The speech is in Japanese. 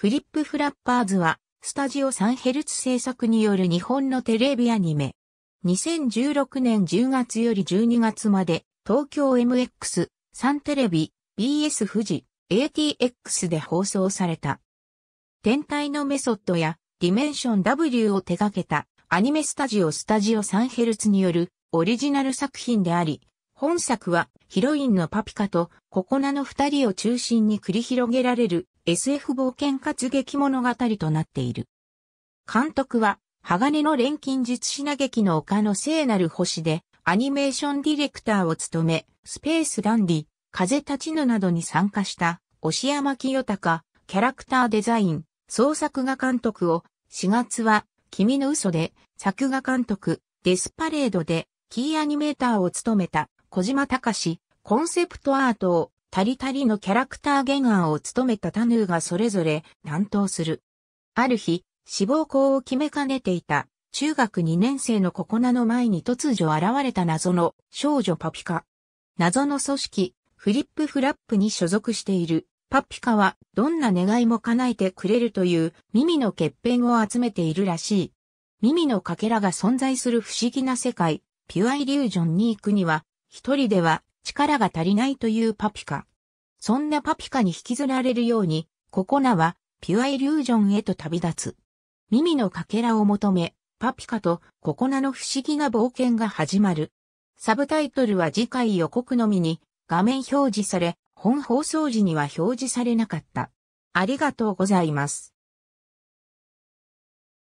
フリップフラッパーズは、スタジオサンヘルツ制作による日本のテレビアニメ。2016年10月より12月まで、東京 MX、サンテレビ、BS 富士、ATX で放送された。天体のメソッドや、ディメンション W を手掛けた、アニメスタジオスタジオサンヘルツによる、オリジナル作品であり、本作はヒロインのパピカとココナの二人を中心に繰り広げられる SF 冒険活劇物語となっている。監督は、鋼の錬金術品劇の丘の聖なる星で、アニメーションディレクターを務め、スペースダンディ、風立ちぬなどに参加した、押山清隆、キャラクターデザイン、創作画監督を、4月は、君の嘘で、作画監督、デスパレードで、キーアニメーターを務めた、小島隆コンセプトアートを、タリタリのキャラクターゲンアーを務めたタヌーがそれぞれ担当する。ある日、志望校を決めかねていた中学2年生のココナの前に突如現れた謎の少女パピカ。謎の組織、フリップフラップに所属しているパピカはどんな願いも叶えてくれるという耳の欠片を集めているらしい。耳のかけらが存在する不思議な世界、ピュアイリュージョンに行くには、一人では力が足りないというパピカ。そんなパピカに引きずられるように、ココナはピュアイリュージョンへと旅立つ。耳のかけらを求め、パピカとココナの不思議な冒険が始まる。サブタイトルは次回予告のみに画面表示され、本放送時には表示されなかった。ありがとうございます。